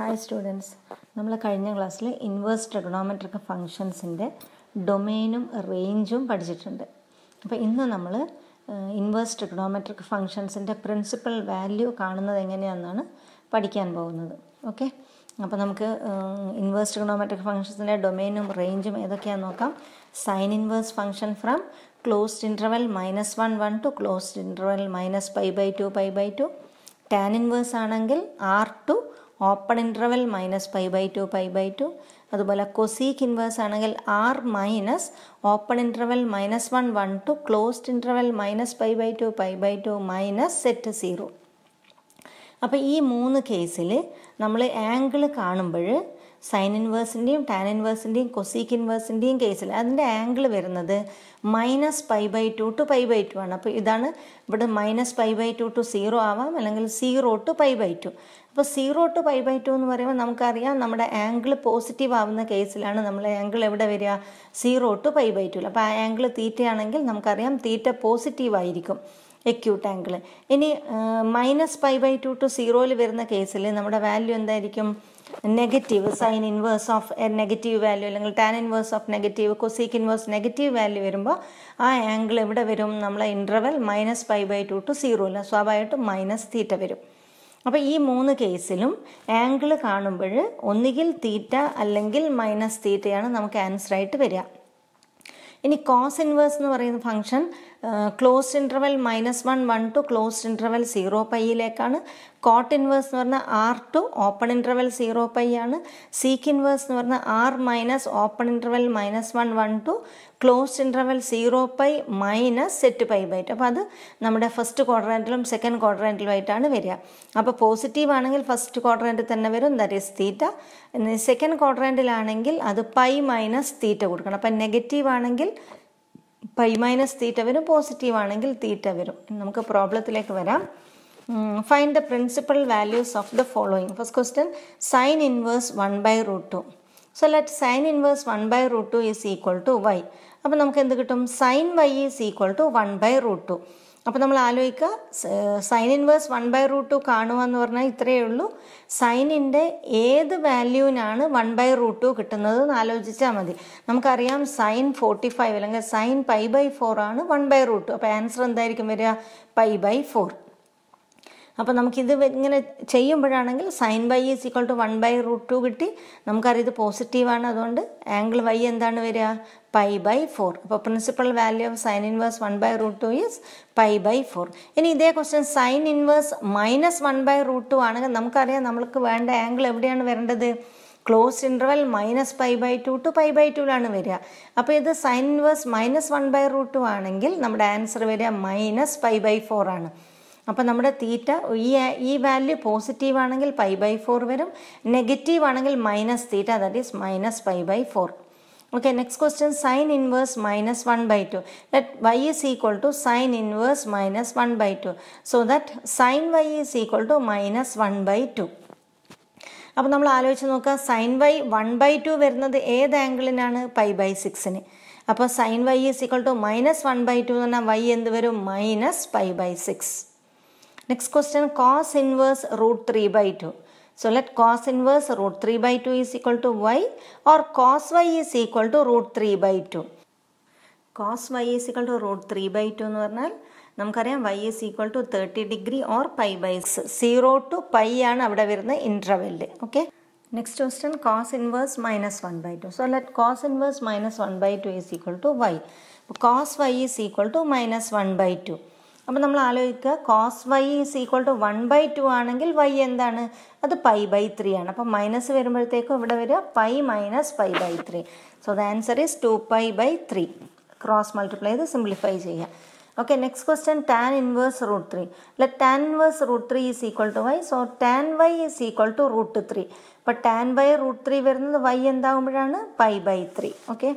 Hi students നമ്മൾ കഴിഞ്ഞ ക്ലാസ്സിൽ ഇൻവേഴ്സ് ട്രിഗണോമെട്രിക് ഫംഗ്ഷൻസിൻ്റെ ഡൊമെയിനും റേഞ്ചും പഠിച്ചിട്ടുണ്ട് അപ്പോൾ ഇന്ന് നമ്മൾ ഇൻവേഴ്സ് ട്രിഗണോമെട്രിക് ഫംഗ്ഷൻസിൻ്റെ പ്രിൻസിപ്പൽ വാല്യൂ കാണുന്നത് എങ്ങനെയാണെന്നാണ് പഠിക്കാൻ പോകുന്നത് ഓക്കെ അപ്പോൾ നമുക്ക് ഇൻവേഴ്സ് ട്രിഗണോമെട്രിക് ഫംഗ്ഷൻസിൻ്റെ ഡൊമെയിനും റേഞ്ചും ഏതൊക്കെയാണെന്ന് നോക്കാം sine inverse function from closed interval minus one one to closed interval minus pi by two pi by two tan inverse ആണെങ്കിൽ R to open interval minus pi by two pi by two അതുപോലെ cosec inverse ആണെങ്കിൽ R minus open interval minus one one to closed interval minus pi by two pi by two minus set zero അപ്പോൾ ഈ മൂന്ന് കേസിൽ നമ്മൾ angle കാണുമ്പോൾ sine ഇൻവേഴ്സിൻ്റെയും tan ഇൻവേഴ്സിൻ്റെയും cosec ഇൻവേഴ്സിൻ്റെയും കേസിൽ അതിൻ്റെ ആംഗിൾ വരുന്നത് minus pi by two to pi by two ആണ് അപ്പോൾ ഇതാണ് ഇവിടെ minus pi by two to zero ആവാം അല്ലെങ്കിൽ zero to pi by two അപ്പോൾ zero to pi by two എന്ന് പറയുമ്പോൾ നമുക്കറിയാം നമ്മുടെ ആംഗിൾ പോസിറ്റീവ് ആവുന്ന കേസിലാണ് നമ്മളെ ആംഗിൾ എവിടെ വരിക zero to pi by two അപ്പോൾ ആ ആംഗിൾ തീറ്റയാണെങ്കിൽ നമുക്കറിയാം തീറ്റ പോസിറ്റീവ് ആയിരിക്കും എക്യൂട്ട് ആംഗിൾ ഇനി minus pi by two to സീറോയിൽ വരുന്ന കേസിൽ നമ്മുടെ വാല്യൂ എന്തായിരിക്കും negative sine inverse of negative value അല്ലെങ്കിൽ tan inverse of negative cosec inverse negative value വരുമ്പോൾ ആ ആംഗിൾ എവിടെ വരും നമ്മളെ interval minus five by two to അല്ല സ്വാഭാവികമായിട്ട് മൈനസ് തീറ്റ വരും അപ്പോൾ ഈ മൂന്ന് കേസിലും ആംഗിൾ കാണുമ്പോൾ ഒന്നുകിൽ തീറ്റ അല്ലെങ്കിൽ മൈനസ് തീറ്റയാണ് നമുക്ക് ആൻസറായിട്ട് വരിക ഇനി കോസ് ഇൻവേഴ്സ് എന്ന് പറയുന്ന function closed interval minus one one to closed interval zero പൈയിലേക്കാണ് കോട്ട് ഇൻവേഴ്സ് എന്ന് പറഞ്ഞാൽ R to open interval zero pi ആണ് സീക്ക് ഇൻവേഴ്സ് എന്ന് പറഞ്ഞാൽ R minus open interval minus one one to closed interval zero pi minus set pi byte അപ്പോൾ അത് നമ്മുടെ first ക്വാഡ്രാൻറ്റിലും second ആയിട്ടാണ് വരിക അപ്പോൾ പോസിറ്റീവ് ആണെങ്കിൽ ഫസ്റ്റ് ക്വാഡ്രാൻറ്റിൽ തന്നെ വരും ദാറ്റ് ഈസ് തീറ്റ സെക്കൻഡ് ക്വാഡ്രാൻറ്റിലാണെങ്കിൽ അത് പൈ മൈനസ് തീറ്റ കൊടുക്കണം അപ്പം നെഗറ്റീവ് ആണെങ്കിൽ പൈ മൈനസ് തീറ്റ വരും പോസിറ്റീവ് ആണെങ്കിൽ തീറ്റ വരും നമുക്ക് പ്രോബ്ലത്തിലേക്ക് വരാം find the principal values of the following first question sine inverse one by root two so let sine inverse one by root two is equal to y അപ്പോൾ നമുക്ക് എന്ത് കിട്ടും sine y is equal to one by root two അപ്പോൾ നമ്മൾ ആലോചിക്കുക sine inverse one by root two കാണുക എന്ന് പറഞ്ഞാൽ ഇത്രയേ ഉള്ളൂ സൈനിൻ്റെ ഏത് വാല്യൂവിനാണ് വൺ ബൈ റൂട്ട് ടു കിട്ടുന്നത് എന്ന് ആലോചിച്ചാൽ മതി നമുക്കറിയാം സൈൻ ഫോർട്ടി ഫൈവ് അല്ലെങ്കിൽ സൈൻ പൈ ബൈ ഫോർ ആണ് വൺ ബൈ റൂട്ട് ടു അപ്പോൾ ആൻസർ എന്തായിരിക്കും വരിക പൈ ബൈ ഫോർ അപ്പോൾ നമുക്കിത് ഇങ്ങനെ ചെയ്യുമ്പോഴാണെങ്കിൽ sine y is equal to one by root two കിട്ടി നമുക്കറിയാം ഇത് പോസിറ്റീവാണ് അതുകൊണ്ട് ആംഗിൾ വൈ എന്താണ് വരിക പൈ ബൈ ഫോർ അപ്പോൾ principal value of sine inverse one by root two is pi by four ഇനി ഇതേ question sine inverse minus one by root two ആണെങ്കിൽ നമുക്കറിയാം നമുക്ക് വേണ്ട ആംഗിൾ എവിടെയാണ് വരേണ്ടത് close interval minus pi by two to pi by ടുവിലാണ് വരിക അപ്പോൾ ഇത് sine inverse minus one by root two ആണെങ്കിൽ നമ്മുടെ ആൻസർ വരിക മൈനസ് പൈ ബൈ ഫോർ ആണ് അപ്പോൾ നമ്മുടെ തീറ്റ ഈ ഈ വാല്യൂ പോസിറ്റീവ് ആണെങ്കിൽ പൈ ബൈ ഫോർ വരും നെഗറ്റീവ് ആണെങ്കിൽ minus theta that is minus pi by four okay next question sine inverse minus one by two that y is equal to sine inverse minus one by two so that sine y is equal to minus one by two അപ്പോൾ നമ്മൾ ആലോചിച്ച് നോക്കുക sine y one by two വരുന്നത് ഏത് ആംഗിളിനാണ് pi by സിക്സിന് അപ്പോൾ sine y is equal to minus one by two എന്ന് പറഞ്ഞാൽ വൈ എന്ത് വരും minus pi by six next question cos inverse root three by two so let cos inverse root three by two is equal to y or cos y is equal to root three by two cos y is equal to root three by two എന്ന് പറഞ്ഞാൽ നമുക്കറിയാം y is equal to thirty degree or pi by zero to pi ആണ് അവിടെ വരുന്ന interval okay next question cos inverse minus one by two so let cos inverse minus one by two is equal to y cos y is equal to minus one by two അപ്പോൾ നമ്മൾ ആലോചിക്കുക cos y is equal to one by two ആണെങ്കിൽ y എന്താണ് അത് pi by three ആണ് അപ്പോൾ minus വരുമ്പോഴത്തേക്കും ഇവിടെ വരിക pi minus pi by three so the answer is two pi by three cross multiply ചെയ്ത് സിംപ്ലിഫൈ ചെയ്യുക okay next question tan inverse root three അല്ല tan inverse root three is equal to y so tan y is equal to root three അപ്പോൾ tan y root three വരുന്നത് y എന്താകുമ്പോഴാണ് pi by three okay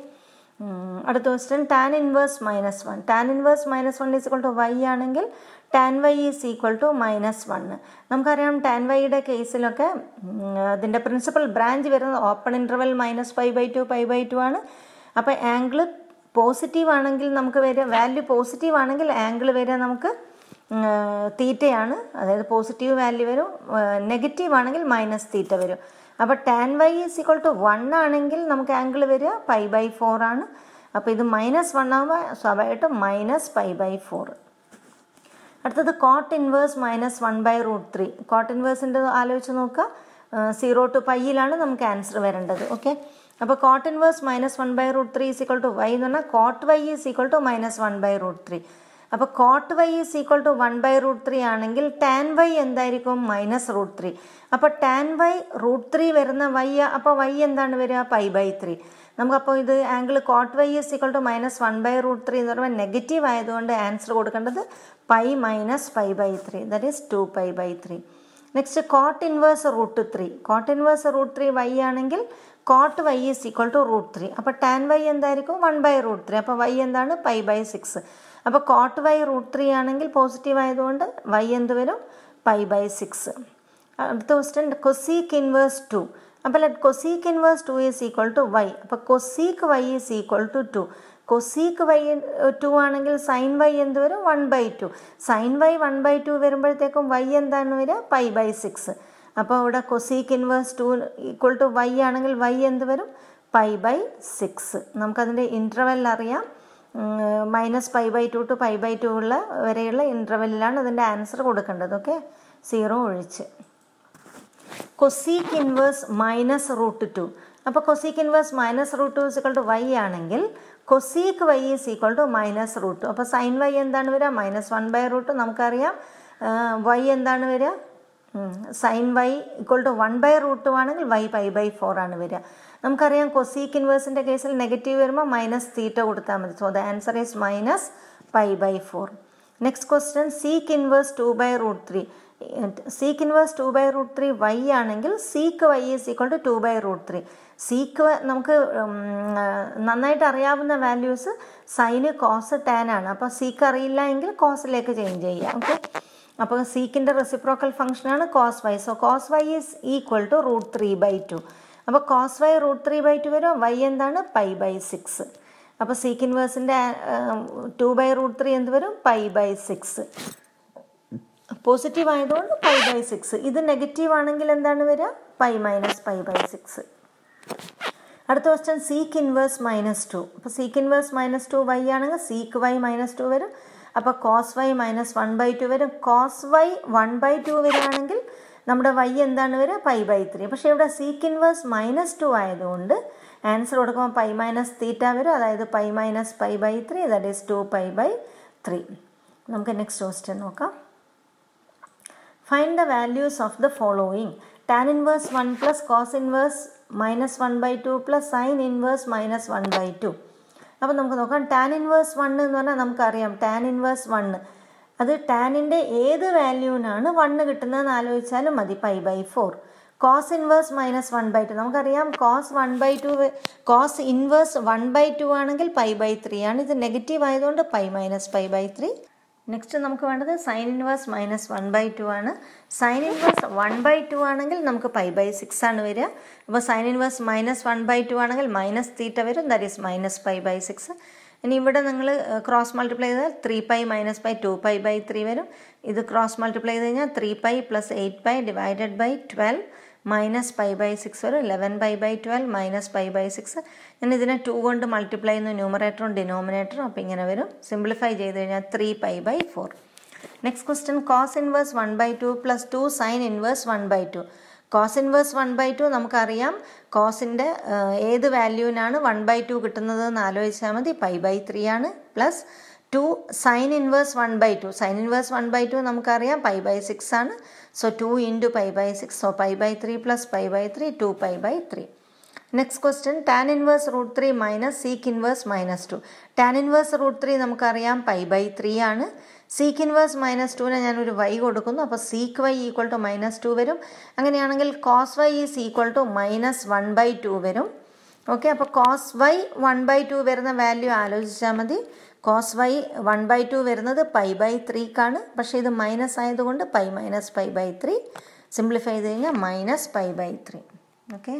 അടുത്ത question tan inverse minus one tan inverse minus one is equal to y ആണെങ്കിൽ tan y is equal to minus one നമുക്കറിയാം tan വൈയുടെ കേസിലൊക്കെ അതിൻ്റെ principal branch വരുന്നത് open interval minus five by two five by two ആണ് അപ്പോൾ angle positive ആണെങ്കിൽ നമുക്ക് വരിക വാല്യൂ പോസിറ്റീവ് ആണെങ്കിൽ ആംഗിൾ വരിക നമുക്ക് തീറ്റയാണ് അതായത് പോസിറ്റീവ് വാല്യൂ വരും നെഗറ്റീവ് ആണെങ്കിൽ മൈനസ് തീറ്റ വരും അപ്പോൾ tan y is equal to one ആണെങ്കിൽ നമുക്ക് ആംഗിൾ വരിക പൈ ബൈ ഫോർ ആണ് അപ്പോൾ ഇത് മൈനസ് വൺ ആകുമ്പോൾ സ്വാഭാവികമായിട്ടും മൈനസ് പൈ ബൈ ഫോർ അടുത്തത് cot inverse minus one by root three cot ഇൻവേഴ്സിൻ്റെ ആലോചിച്ച് നോക്കുക സീറോ ടു പൈയിലാണ് നമുക്ക് ആൻസർ വരേണ്ടത് ഓക്കെ അപ്പോൾ cot inverse minus one by root three is equal to y എന്ന് പറഞ്ഞാൽ cot y is equal to minus one by root three അപ്പോൾ cot y is equal to one by root three ആണെങ്കിൽ tan y എന്തായിരിക്കും minus root three അപ്പോൾ tan y root three വരുന്ന y അപ്പോൾ y എന്താണ് വരിക പൈ ബൈ ത്രീ നമുക്കപ്പോൾ ഇത് angle cot y is equal to minus one by root three എന്ന് പറയുമ്പോൾ നെഗറ്റീവ് ആയതുകൊണ്ട് ആൻസർ കൊടുക്കേണ്ടത് pi minus pi by three that is two pi by three next cot inverse root three cot inverse root three y ആണെങ്കിൽ cot y is equal to root three അപ്പോൾ tan y എന്തായിരിക്കും one by root three അപ്പോൾ y എന്താണ് pi by six അപ്പോൾ cot y root three ആണെങ്കിൽ positive ആയതുകൊണ്ട് y എന്ത് വരും പൈ ബൈ സിക്സ് അടുത്ത ക്വസ്റ്റ്യൻ കൊസീക്ക് ഇൻവേഴ്സ് ടു അപ്പോൾ let cosec inverse two is equal to y അപ്പോൾ cosec y is equal to two cosec y two ആണെങ്കിൽ sine y എന്ത് വരും one by two sine y one by two വരുമ്പോഴത്തേക്കും y എന്താണ് വരിക pi by six അപ്പോൾ ഇവിടെ cosec inverse two equal to y ആണെങ്കിൽ വൈ എന്ത് വരും പൈ ബൈ സിക്സ് നമുക്കതിൻ്റെ ഇൻ്റർവെൽ അറിയാം minus pi by two to pi by two ഉള്ള വരെയുള്ള ഇൻ്റർവെല്ലിലാണ് അതിൻ്റെ ആൻസർ കൊടുക്കേണ്ടത് ഓക്കെ സീറോ ഒഴിച്ച് cosec inverse minus root two അപ്പോൾ cosec inverse minus root two equal to y ആണെങ്കിൽ cosec y is equal to minus root two അപ്പോൾ sine y എന്താണ് വരിക മൈനസ് വൺ ബൈ റൂട്ട് നമുക്കറിയാം വൈ എന്താണ് വരിക sine y equal to one by root two ആണെങ്കിൽ y pi by four ആണ് വരിക നമുക്കറിയാം കൊസീക്ക് ഇൻവേഴ്സിൻ്റെ കേസിൽ നെഗറ്റീവ് വരുമ്പോൾ മൈനസ് തീറ്റ കൊടുത്താൽ മതി so the answer is minus pi by four next question sec inverse two by root three sec inverse two by root three y ആണെങ്കിൽ sec y is equal to two by root three sec നമുക്ക് നന്നായിട്ട് അറിയാവുന്ന values sign cos tan ആണ് അപ്പോൾ seek അറിയില്ല എങ്കിൽ കോസിലേക്ക് change ചെയ്യാം okay അപ്പോൾ സീക്കിൻ്റെ റെസിപ്രോക്കൽ ഫംഗ്ഷനാണ് cos y so cos y is equal to root three by two അപ്പോൾ cos y root three by two വരും വൈ എന്താണ് പൈ ബൈ സിക്സ് അപ്പോൾ സീക്കിൻ വേഴ്സിൻ്റെ ടു ബൈ റൂട്ട് ത്രീ എന്ത് വരും പൈ ബൈ സിക്സ് പോസിറ്റീവ് ആയതുകൊണ്ട് പൈ ബൈ സിക്സ് ഇത് നെഗറ്റീവ് ആണെങ്കിൽ എന്താണ് വരിക pi minus pi by six അടുത്ത question sec inverse minus two അപ്പോൾ sec inverse minus to y ആണെങ്കിൽ സീക്ക് വൈ മൈനസ് ടു വരും അപ്പോൾ cos y minus one by two വരും cos y one by two വരികയാണെങ്കിൽ നമ്മുടെ വൈ എന്താണ് വരിക പൈ ബൈ ത്രീ പക്ഷേ ഇവിടെ സീക്ക് ഇൻവേഴ്സ് മൈനസ് ടു ആയതുകൊണ്ട് ആൻസർ കൊടുക്കുമ്പോൾ പൈ മൈനസ് തീറ്റ വരും അതായത് pi minus pi by three that is two pi by three നമുക്ക് നെക്സ്റ്റ് ക്വസ്റ്റ്യൻ നോക്കാം find the values of the following tan inverse one plus cos inverse minus one by two plus sine inverse minus one by two അപ്പം നമുക്ക് നോക്കാം tan inverse one എന്ന് പറഞ്ഞാൽ നമുക്കറിയാം tan inverse one അത് ടാനിൻ്റെ ഏത് വാല്യൂവിനാണ് one കിട്ടുന്നതെന്ന് ആലോചിച്ചാലും മതി pi by four cos inverse minus one by two നമുക്കറിയാം cos one by two cos inverse one by two ആണെങ്കിൽ പൈ ബൈ ത്രീ ആണ് ഇത് നെഗറ്റീവ് ആയതുകൊണ്ട് pi minus pi by three next നമുക്ക് വേണ്ടത് sine inverse minus one by two ആണ് sine inverse one by two ആണെങ്കിൽ നമുക്ക് പൈ ബൈ സിക്സ് ആണ് വരിക അപ്പോൾ sine inverse minus one by two ആണെങ്കിൽ മൈനസ് തീറ്റ വരും that is minus pi by six ഇനി ഇവിടെ നിങ്ങൾ ക്രോസ് മൾട്ടിപ്ലൈ ചെയ്താൽ three pi minus pi two pi by three വരും ഇത് ക്രോസ് മൾട്ടിപ്ലൈ ചെയ്ത് കഴിഞ്ഞാൽ three pi plus eight pi divided by twelve minus five by six വരും eleven by by twelve minus five by six ഞാൻ ഇതിനെ to കൊണ്ട് multiply ചെയ്യുന്നു ന്യൂമറേറ്ററും ഡിനോമിനേറ്ററും അപ്പോൾ ഇങ്ങനെ വരും സിംപ്ലിഫൈ ചെയ്ത് കഴിഞ്ഞാൽ three pi by four next question cos inverse one by two plus two sine inverse one by two cos inverse one by two നമുക്കറിയാം കോസിൻ്റെ ഏത് വാല്യൂവിനാണ് വൺ ബൈ ടു കിട്ടുന്നത് എന്ന് ആലോചിച്ചാൽ മതി പൈ ബൈ ത്രീ ആണ് plus two sine inverse one by two sine inverse one by two നമുക്കറിയാം പൈ ബൈ സിക്സ് ആണ് So 2 into pi by 6. So pi by 3 plus pi by 3, 2 pi by 3. Next question tan inverse root three minus sec inverse minus two tan inverse root three നമുക്കറിയാം pi by three ആണ് sec inverse minus ടുവിന് ഞാനൊരു y കൊടുക്കുന്നു അപ്പോൾ sec y equal to minus two വരും അങ്ങനെയാണെങ്കിൽ cos y is equal to minus one by two വരും okay അപ്പോൾ cos y one by two വരുന്ന വാല്യൂ ആലോചിച്ചാൽ മതി cos y one by two വരുന്നത് പൈ ബൈ ത്രീക്കാണ് പക്ഷേ ഇത് മൈനസ് ആയതുകൊണ്ട് pi minus pi by three simplify ചെയ്ത് കഴിഞ്ഞാൽ minus pi by three okay